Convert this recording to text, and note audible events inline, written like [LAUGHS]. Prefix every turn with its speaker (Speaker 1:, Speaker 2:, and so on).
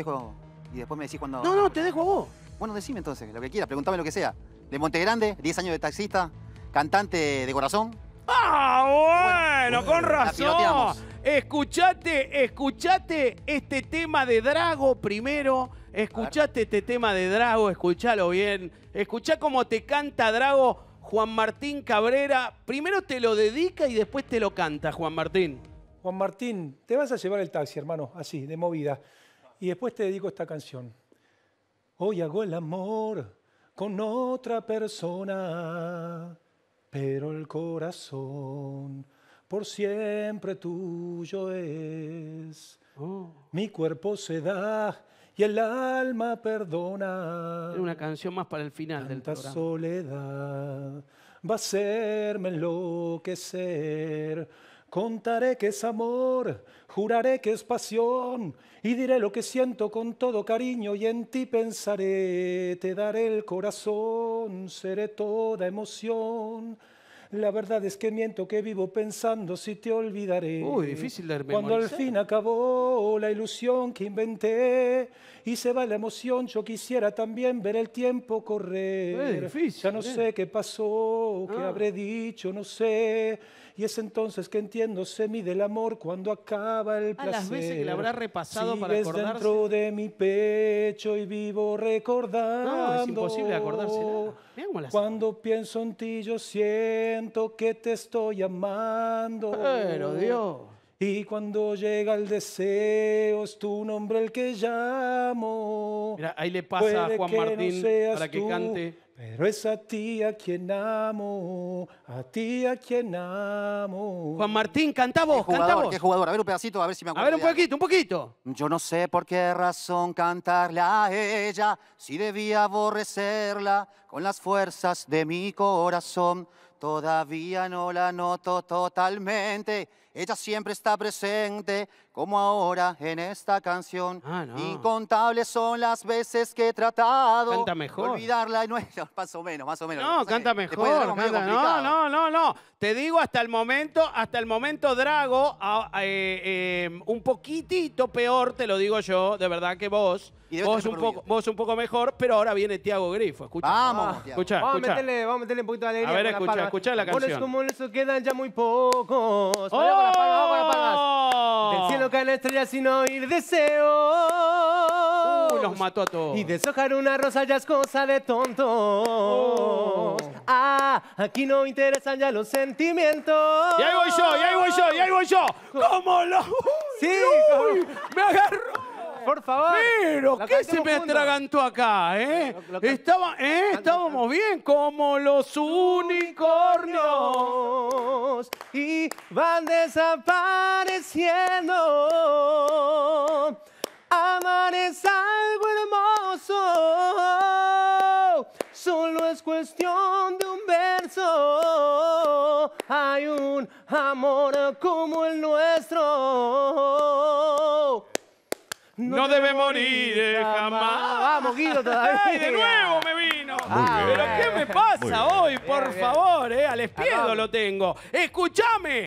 Speaker 1: Dejo, y después me decís cuando... No, no, te dejo a vos. Bueno, decime entonces, lo que quieras, pregúntame lo que sea. De Montegrande, 10 años de taxista, cantante de corazón.
Speaker 2: ¡Ah, bueno! con razón. Escuchate, escuchate este tema de Drago primero. Escuchate este tema de Drago, escuchalo bien. Escuchá cómo te canta Drago Juan Martín Cabrera. Primero te lo dedica y después te lo canta,
Speaker 3: Juan Martín. Juan Martín, te vas a llevar el taxi, hermano, así, de movida. Y después te dedico esta canción. Hoy hago el amor con otra persona, pero el corazón por siempre tuyo es. Oh. Mi cuerpo se da y el alma perdona. una canción más para el final del programa. soledad va a hacerme enloquecer Contaré que es amor, juraré que es pasión, y diré lo que siento con todo cariño, y en ti pensaré, te daré el corazón, seré toda emoción. La verdad es que miento que vivo pensando si te olvidaré. Uy, difícil de memorizar. Cuando al fin acabó la ilusión que inventé y se va la emoción, yo quisiera también ver el tiempo correr. Es difícil, ya no eh. sé qué pasó, qué ah. habré dicho, no sé. Y es entonces que entiendo se mide el amor cuando acaba el placer. A las veces que la habrá repasado para acordarse. dentro de mi pecho y vivo recordando. No, es imposible acordársela. Cuando pienso en ti yo siento que te estoy amando. Pero Dios. Y cuando llega el deseo, es tu nombre el que llamo. ahí le pasa a Juan Martín para que cante. Pero es a ti a quien amo, a ti a quien amo. Juan Martín, canta vos, qué
Speaker 2: jugador, a ver un pedacito, a ver si me acuerdo. A ver un poquito,
Speaker 3: un poquito.
Speaker 1: Yo no sé por qué razón cantarle a ella, si debía aborrecerla con las fuerzas de mi corazón. Todavía no la noto totalmente ella siempre está presente, como ahora en esta canción. Ah, Incontables son las veces que he tratado canta mejor. de olvidarla. [LAUGHS]
Speaker 2: más o menos, más o menos. No, canta mejor. no, no, no, no. Te digo hasta el momento, hasta el momento Drago, ah, eh, eh, un poquitito peor, te lo digo yo, de verdad que vos vos, un poco, vos un poco mejor, pero ahora viene Tiago Grifo. Escucha. Vamos, ah, escucha, vamos, A meterle,
Speaker 1: vamos a meterle un poquito de alegría. A ver, escucha, escucha la canción. como eso quedan ya muy pocos. Vamos
Speaker 2: con la palmas, ¡Oh! Del
Speaker 1: cielo caen estrellas sin oír deseos. ¡Uy, uh, los
Speaker 2: mató a todos. Y deshojar
Speaker 1: una rosa ya es cosa de tontos. Oh. Ah, aquí no interesan ya los sentimientos. Y ahí voy yo, y ahí voy yo, y ahí
Speaker 2: voy yo. ¿Cómo lo...? Sí. me agarró favor. Pero, ¿qué se me tragantó acá, eh? eh estábamos bien, como los unicornios. Y van
Speaker 1: desapareciendo. Amar es algo hermoso. Solo es cuestión de un verso. Hay un amor como el nuestro.
Speaker 2: No, debe morir jamás. Vamos, Guido, todavía. de nuevo me vino! ¿Pero qué me pasa hoy? por favor, eh, al espiedo lo tengo. ¡Escúchame!